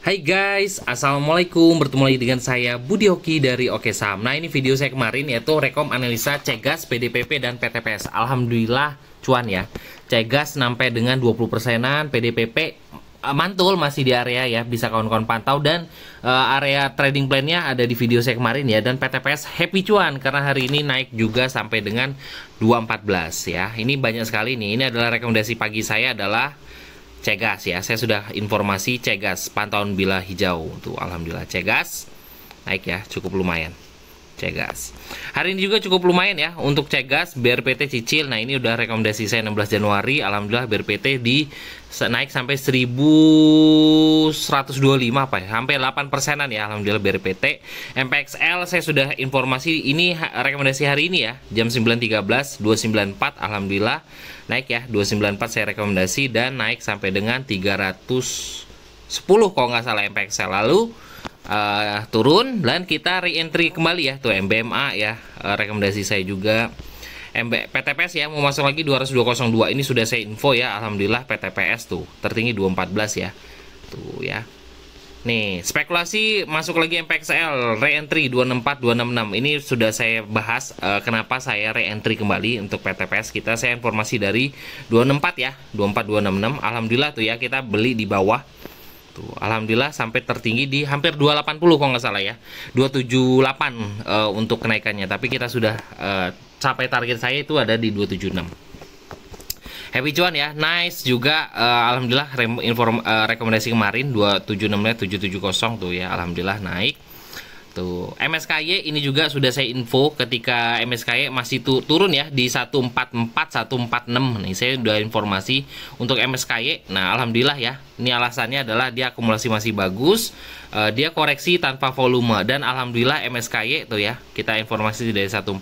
Hai guys, Assalamualaikum Bertemu lagi dengan saya Budi Hoki dari Oke Saham Nah ini video saya kemarin yaitu rekom analisa Cegas, PDPP, dan PTPS Alhamdulillah cuan ya Cegas sampai dengan 20 persenan PDPP eh, mantul masih di area ya bisa kawan-kawan pantau dan uh, area trading plannya ada di video saya kemarin ya dan PTPS happy cuan karena hari ini naik juga sampai dengan 214 ya ini banyak sekali nih ini adalah rekomendasi pagi saya adalah Cegas ya. Saya sudah informasi Cegas pantauan bila hijau tuh alhamdulillah Cegas naik ya cukup lumayan. Cegas. Hari ini juga cukup lumayan ya untuk Cegas BRPT cicil. Nah, ini udah rekomendasi saya 16 Januari. Alhamdulillah BRPT di naik sampai 1125 apa ya? Sampai 8 persenan ya alhamdulillah BRPT. MPXL saya sudah informasi ini rekomendasi hari ini ya. Jam 9.13 294 alhamdulillah naik ya. 294 saya rekomendasi dan naik sampai dengan 310 kalau nggak salah MPXL. Lalu uh, turun dan kita re-entry kembali ya tuh MBMA ya uh, rekomendasi saya juga MB PTPS ya mau masuk lagi 2202 ini sudah saya info ya alhamdulillah PTPS tuh tertinggi 214 ya tuh ya nih spekulasi masuk lagi MPXL re-entry 264 266 ini sudah saya bahas uh, kenapa saya re-entry kembali untuk PTPS kita saya informasi dari 264 ya 24266 alhamdulillah tuh ya kita beli di bawah gitu. alhamdulillah sampai tertinggi di hampir 280 kalau nggak salah ya. 278 uh, eh, untuk kenaikannya, tapi kita sudah uh, capai target saya itu ada di 276 happy cuan ya nice juga uh, alhamdulillah inform, uh, rekomendasi kemarin 276 nya 770 tuh ya alhamdulillah naik gitu. MSKY ini juga sudah saya info ketika MSKY masih tu turun ya di 144 146. Nih saya sudah informasi untuk MSKY. Nah, alhamdulillah ya. Ini alasannya adalah dia akumulasi masih bagus, uh, dia koreksi tanpa volume dan alhamdulillah MSKY tuh ya. Kita informasi dari 146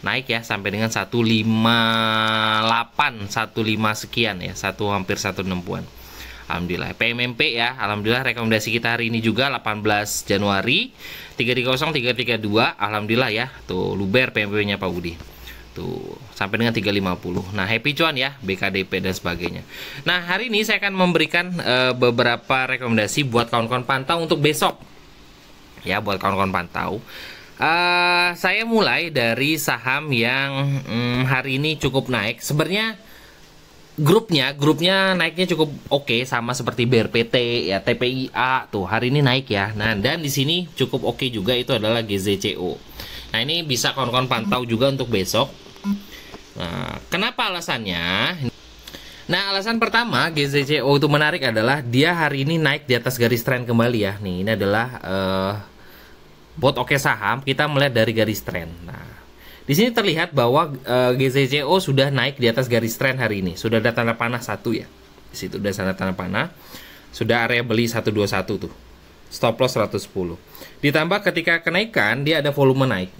naik ya sampai dengan 158 15 sekian ya, satu hampir 160-an. Alhamdulillah PMMP ya Alhamdulillah rekomendasi kita hari ini juga 18 Januari 330 332 Alhamdulillah ya tuh luber PMMP nya Pak Budi tuh sampai dengan 350 nah happy cuan ya BKDP dan sebagainya nah hari ini saya akan memberikan e, beberapa rekomendasi buat kawan-kawan pantau untuk besok ya buat kawan-kawan pantau Uh, saya mulai dari saham yang um, hari ini cukup naik. Sebenarnya grupnya grupnya naiknya cukup oke okay, sama seperti BRPT ya TPIA tuh hari ini naik ya nah dan di sini cukup oke okay juga itu adalah GZCO nah ini bisa kawan-kawan pantau juga untuk besok nah, kenapa alasannya Nah, alasan pertama GZCO itu menarik adalah dia hari ini naik di atas garis tren kembali ya. Nih, ini adalah uh, eh, bot oke okay saham kita melihat dari garis tren. Nah, di sini terlihat bahwa e, eh, GZCO sudah naik di atas garis tren hari ini. Sudah ada tanda panah satu ya. Di situ sudah ada tanda panah. Sudah area beli 121 tuh. Stop loss 110. Ditambah ketika kenaikan dia ada volume naik.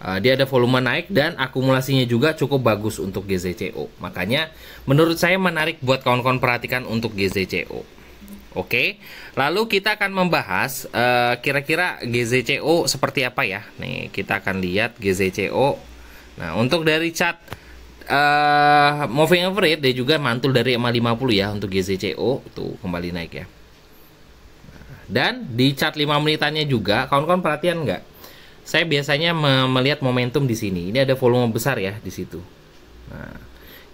E, dia ada volume naik dan akumulasinya juga cukup bagus untuk GZCO. Makanya menurut saya menarik buat kawan-kawan perhatikan untuk GZCO. Oke, lalu kita akan membahas eh, kira-kira uh, GZCO seperti apa ya. Nih, kita akan lihat GZCO. Nah, untuk dari cat uh, eh, moving average dia juga mantul dari EMA 50 ya untuk GZCO. Tuh, kembali naik ya. Dan di chart 5 menitannya juga, kawan-kawan perhatian nggak? Saya biasanya melihat momentum di sini. Ini ada volume besar ya di situ. Nah,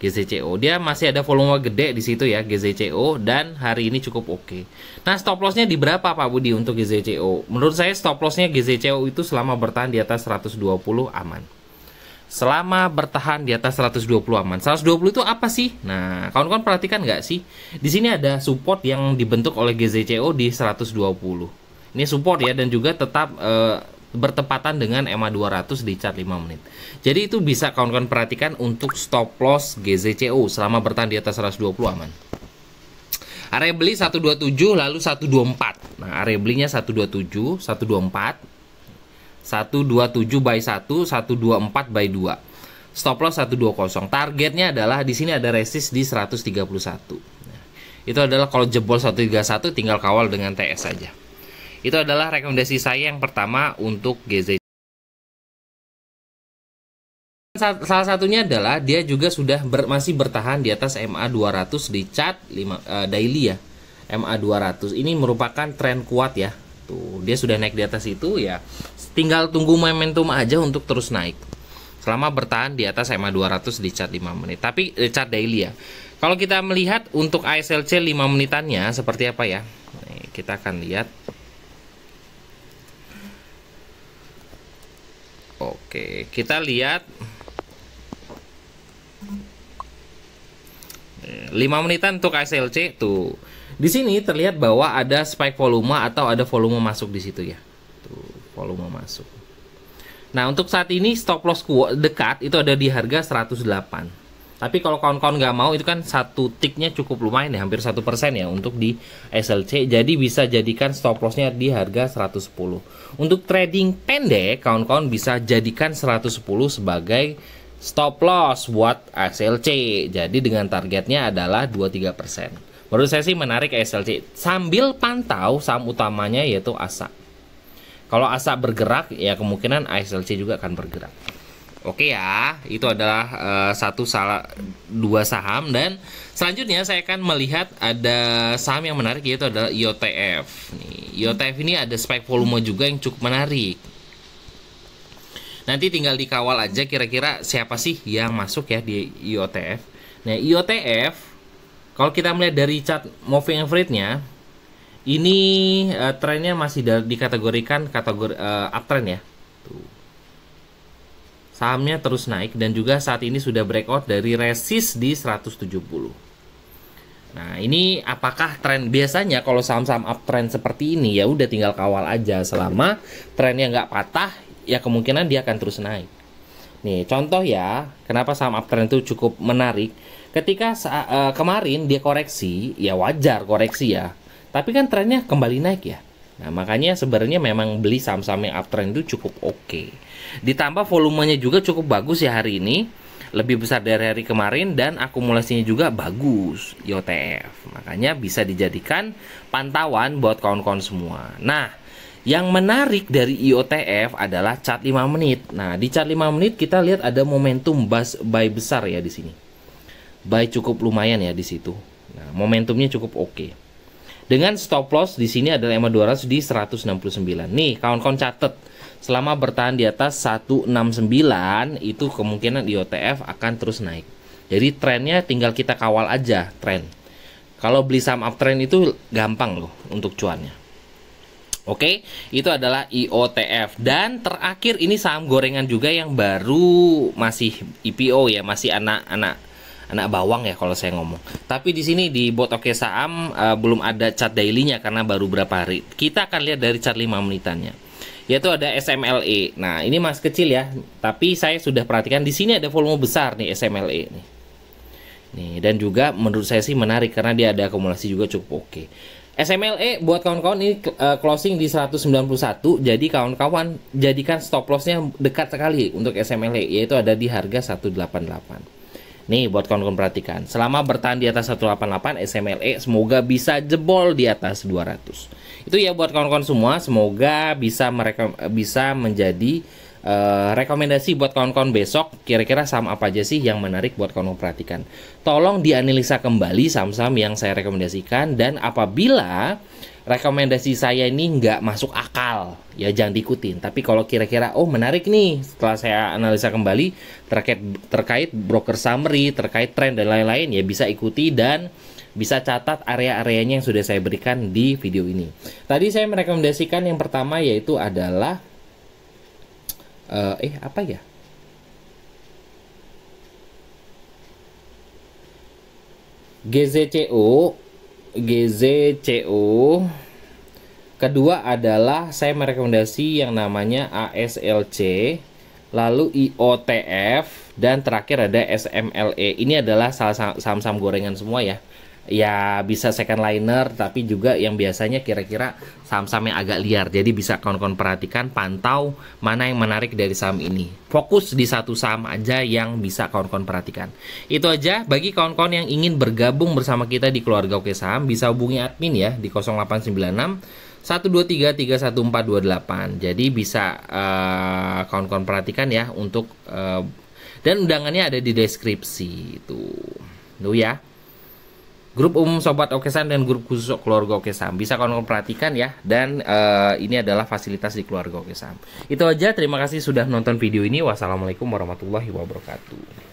GZCO. Dia masih ada volume gede di situ ya GZCO dan hari ini cukup oke. Okay. Nah, stop lossnya di berapa Pak Budi untuk GZCO? Menurut saya stop lossnya GZCO itu selama bertahan di atas 120 aman. Selama bertahan di atas 120 aman. 120 itu apa sih? Nah, kawan-kawan perhatikan nggak sih? Di sini ada support yang dibentuk oleh GZCO di 120. Ini support ya dan juga tetap eh, bertepatan dengan EMA 200 di chart 5 menit. Jadi itu bisa kawan-kawan perhatikan untuk stop loss GZCO selama bertahan di atas 120 aman. Area beli 127 lalu 124. Nah, area belinya 127, 124. 127 by 1, 124 by 2. Stop loss 120. Targetnya adalah di sini ada resist di 131. Nah, itu adalah kalau jebol 131 tinggal kawal dengan TS saja. Itu adalah rekomendasi saya yang pertama untuk GZ. Salah satunya adalah dia juga sudah ber, masih bertahan di atas MA 200 di chart 5, uh, eh, daily ya. MA 200 ini merupakan tren kuat ya. Tuh, dia sudah naik di atas itu ya. Tinggal tunggu momentum aja untuk terus naik. Selama bertahan di atas MA 200 di chart 5 menit. Tapi eh, chart daily ya. Kalau kita melihat untuk ASLC 5 menitannya seperti apa ya? Nih, kita akan lihat Oke, kita lihat 5 menitan untuk ASLC tuh. Di sini terlihat bahwa ada spike volume atau ada volume masuk di situ ya. Tuh, volume masuk. Nah, untuk saat ini stop loss dekat itu ada di harga 108. Tapi kalau kawan-kawan nggak mau itu kan satu tiknya cukup lumayan ya hampir satu persen ya untuk di SLC. Jadi bisa jadikan stop lossnya di harga 110. Untuk trading pendek kawan-kawan bisa jadikan 110 sebagai stop loss buat SLC. Jadi dengan targetnya adalah 23 persen. Menurut saya sih menarik SLC sambil pantau saham utamanya yaitu ASA. Kalau ASA bergerak ya kemungkinan SLC juga akan bergerak. Oke ya, itu adalah uh, satu salah dua saham dan selanjutnya saya akan melihat ada saham yang menarik yaitu adalah IOTF. Nih, IOTF ini ada spike volume juga yang cukup menarik. Nanti tinggal dikawal aja kira-kira siapa sih yang masuk ya di IOTF. Nah, IOTF kalau kita melihat dari chart moving average-nya ini uh, trennya masih dikategorikan kategori uh, uptrend ya. Tuh Sahamnya terus naik dan juga saat ini sudah breakout dari resist di 170. Nah, ini apakah tren biasanya kalau saham-saham uptrend seperti ini ya udah tinggal kawal aja selama trennya nggak patah ya kemungkinan dia akan terus naik. Nih, contoh ya, kenapa saham uptrend itu cukup menarik? Ketika uh, kemarin dia koreksi, ya wajar koreksi ya. Tapi kan trennya kembali naik ya. Nah, makanya sebenarnya memang beli saham-saham yang uptrend itu cukup oke. Okay. Ditambah volumenya juga cukup bagus ya hari ini, lebih besar dari hari kemarin dan akumulasinya juga bagus YOTF. Makanya bisa dijadikan pantauan buat kawan-kawan semua. Nah, yang menarik dari IOTF adalah chart 5 menit. Nah, di chart 5 menit kita lihat ada momentum buy besar ya di sini. Buy cukup lumayan ya di situ. Nah, momentumnya cukup oke. Okay dengan stop loss di sini adalah EMA 200 di 169. Nih, kawan-kawan catat. Selama bertahan di atas 169 itu kemungkinan IOTF akan terus naik. Jadi trennya tinggal kita kawal aja tren. Kalau beli saham uptrend itu gampang loh untuk cuannya. Oke, itu adalah IOTF dan terakhir ini saham gorengan juga yang baru masih IPO ya, masih anak-anak anak bawang ya kalau saya ngomong. Tapi di sini di bot Oke Saham uh, belum ada chart dailynya karena baru berapa hari. Kita akan lihat dari chart 5 menitannya. Yaitu ada SMLE. Nah, ini masih kecil ya, tapi saya sudah perhatikan di sini ada volume besar nih SMLE nih. Nih, dan juga menurut saya sih menarik karena dia ada akumulasi juga cukup oke. Okay. SMLE buat kawan-kawan ini eh, closing di 191 jadi kawan-kawan jadikan stop lossnya dekat sekali untuk SMLE yaitu ada di harga 188 Nih buat kawan-kawan perhatikan, selama bertahan di atas 188 SMLE semoga bisa jebol di atas 200. Itu ya buat kawan-kawan semua, semoga bisa mereka bisa menjadi Eh, rekomendasi buat kawan-kawan besok kira-kira saham apa aja sih yang menarik buat kawan-kawan perhatikan. Tolong dianalisa kembali saham-saham yang saya rekomendasikan dan apabila rekomendasi saya ini nggak masuk akal ya jangan diikutin tapi kalau kira-kira oh menarik nih setelah saya analisa kembali terkait terkait broker summary terkait trend dan lain-lain ya bisa ikuti dan bisa catat area-areanya yang sudah saya berikan di video ini. Tadi saya merekomendasikan yang pertama yaitu adalah uh, eh apa ya GZCO GZCO kedua adalah saya merekomendasi yang namanya ASLC lalu IOTF dan terakhir ada SMLE ini adalah saham-saham gorengan semua ya ya bisa second liner tapi juga yang biasanya kira-kira saham-saham yang agak liar jadi bisa kawan-kawan perhatikan pantau mana yang menarik dari saham ini fokus di satu saham aja yang bisa kawan-kawan perhatikan itu aja bagi kawan-kawan yang ingin bergabung bersama kita di keluarga Oke Saham bisa hubungi admin ya di 0896 123314288 jadi bisa eh, kawan-kawan uh, perhatikan ya untuk uh, dan undangannya ada di deskripsi itu tuh ya grup umum sobat Okesan dan grup khusus keluarga Okesan. Bisa kalian perhatikan ya dan uh, ini adalah fasilitas di keluarga Okesan. Itu aja, terima kasih sudah nonton video ini. Wassalamualaikum warahmatullahi wabarakatuh.